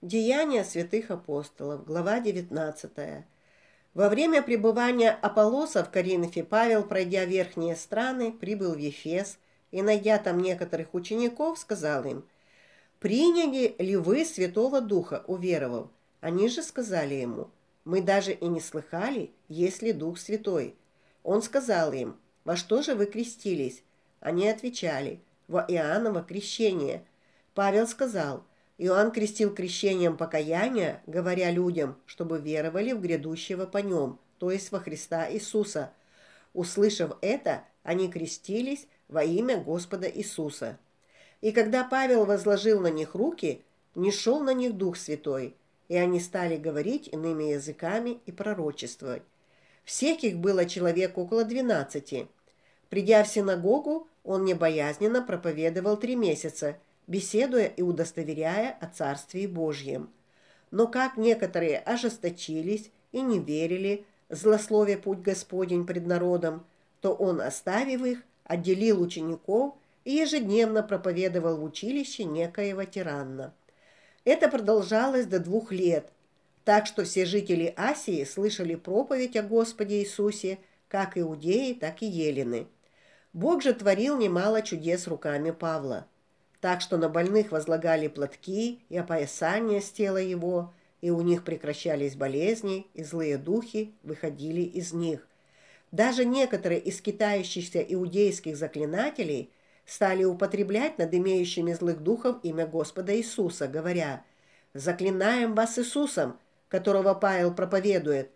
Деяния святых апостолов, глава 19. Во время пребывания Аполлоса в Коринфе Павел, пройдя верхние страны, прибыл в Ефес и, найдя там некоторых учеников, сказал им, «Приняли ли вы Святого Духа, уверовав?» Они же сказали ему, «Мы даже и не слыхали, есть ли Дух Святой». Он сказал им, «Во что же вы крестились?» Они отвечали, «Во Иоанново крещение». Павел сказал, Иоанн крестил крещением покаяния, говоря людям, чтобы веровали в грядущего по нем, то есть во Христа Иисуса. Услышав это, они крестились во имя Господа Иисуса. И когда Павел возложил на них руки, не шел на них Дух Святой, и они стали говорить иными языками и пророчествовать. Всех их было человек около двенадцати. Придя в синагогу, он небоязненно проповедовал три месяца – беседуя и удостоверяя о Царстве Божьем. Но как некоторые ожесточились и не верили, злословие путь Господень пред народом, то он, оставив их, отделил учеников и ежедневно проповедовал в училище некоего тиранна. Это продолжалось до двух лет, так что все жители Асии слышали проповедь о Господе Иисусе, как иудеи, так и елены. Бог же творил немало чудес руками Павла – так что на больных возлагали платки и опоясания с тела его, и у них прекращались болезни, и злые духи выходили из них. Даже некоторые из китающихся иудейских заклинателей стали употреблять над имеющими злых духов имя Господа Иисуса, говоря «Заклинаем вас Иисусом, которого Павел проповедует».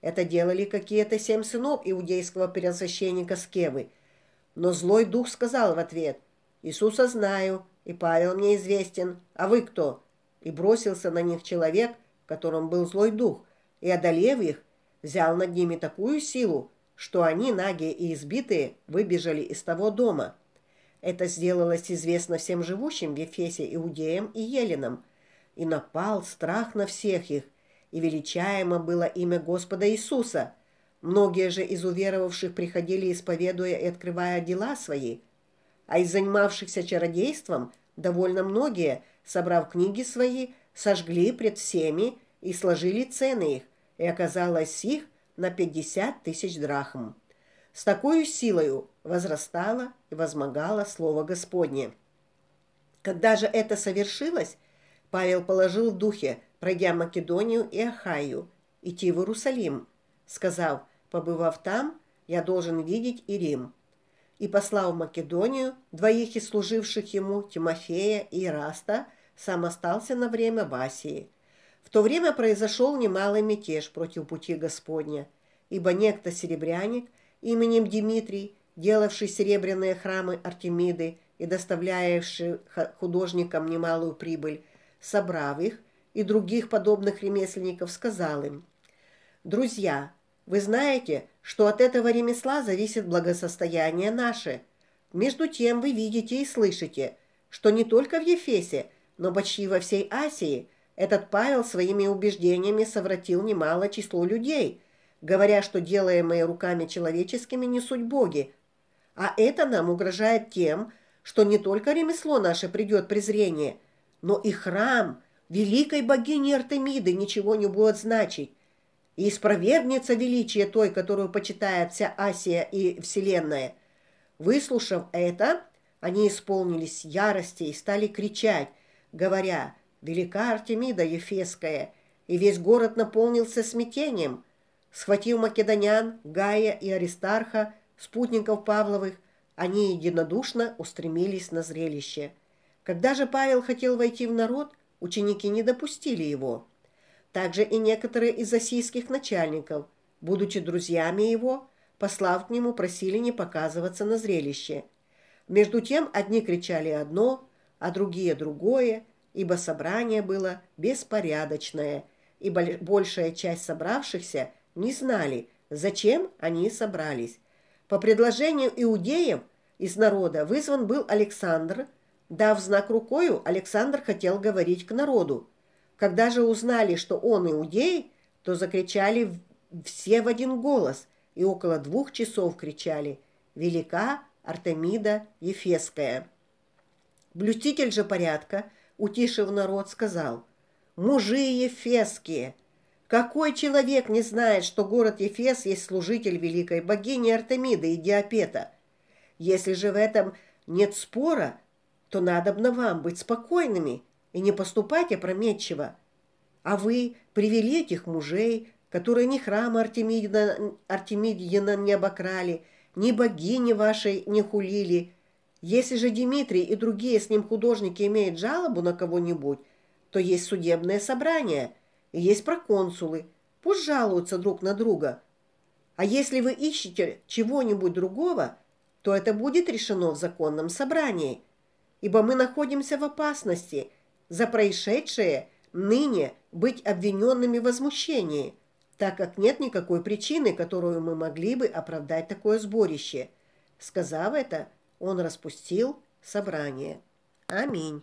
Это делали какие-то семь сынов иудейского первосвященника Скевы. Но злой дух сказал в ответ – Иисуса знаю, и Павел мне известен. А вы кто?» И бросился на них человек, в котором был злой дух, и, одолев их, взял над ними такую силу, что они, нагие и избитые, выбежали из того дома. Это сделалось известно всем живущим в Ефесе, иудеям и еленам. И напал страх на всех их, и величаемо было имя Господа Иисуса. Многие же из уверовавших приходили, исповедуя и открывая дела свои – а из занимавшихся чародейством довольно многие, собрав книги свои, сожгли пред всеми и сложили цены их, и оказалось их на 50 тысяч драхм. С такой силою возрастало и возмогало Слово Господне. Когда же это совершилось, Павел положил в духе, пройдя Македонию и Ахаю, идти в Иерусалим, сказав, побывав там, я должен видеть и Рим и послал в Македонию двоих из служивших ему Тимофея и Ираста, сам остался на время в Асии. В то время произошел немалый мятеж против пути Господня, ибо некто серебряник именем Дмитрий, делавший серебряные храмы Артемиды и доставляющий художникам немалую прибыль, собрав их и других подобных ремесленников, сказал им, «Друзья, вы знаете, что от этого ремесла зависит благосостояние наше. Между тем вы видите и слышите, что не только в Ефесе, но почти во всей Асии этот Павел своими убеждениями совратил немало число людей, говоря, что делаемые руками человеческими не суть боги. А это нам угрожает тем, что не только ремесло наше придет презрение, но и храм великой богини Артемиды ничего не будет значить, и спровергнется величие той, которую почитает вся Асия и Вселенная. Выслушав это, они исполнились ярости и стали кричать, говоря «Велика Артемида Ефесская!» И весь город наполнился смятением. Схватив македонян, Гая и Аристарха, спутников Павловых, они единодушно устремились на зрелище. Когда же Павел хотел войти в народ, ученики не допустили его также и некоторые из осийских начальников, будучи друзьями его, послав к нему, просили не показываться на зрелище. Между тем одни кричали одно, а другие другое, ибо собрание было беспорядочное, и большая часть собравшихся не знали, зачем они собрались. По предложению иудеям из народа вызван был Александр, дав знак рукою, Александр хотел говорить к народу, когда же узнали, что он иудей, то закричали все в один голос и около двух часов кричали «Велика Артемида Ефеская!" Блюститель же порядка, утишив народ, сказал «Мужи ефеские, Какой человек не знает, что город Ефес есть служитель великой богини Артемиды и Диапета? Если же в этом нет спора, то надобно вам быть спокойными» и не поступать опрометчиво. А вы привели этих мужей, которые ни храм Артемидина, Артемидина не обокрали, ни богини вашей не хулили. Если же Дмитрий и другие с ним художники имеют жалобу на кого-нибудь, то есть судебное собрание, и есть проконсулы. Пусть жалуются друг на друга. А если вы ищете чего-нибудь другого, то это будет решено в законном собрании. Ибо мы находимся в опасности – за происшедшее ныне быть обвиненными в возмущении, так как нет никакой причины, которую мы могли бы оправдать такое сборище. Сказав это, он распустил собрание. Аминь.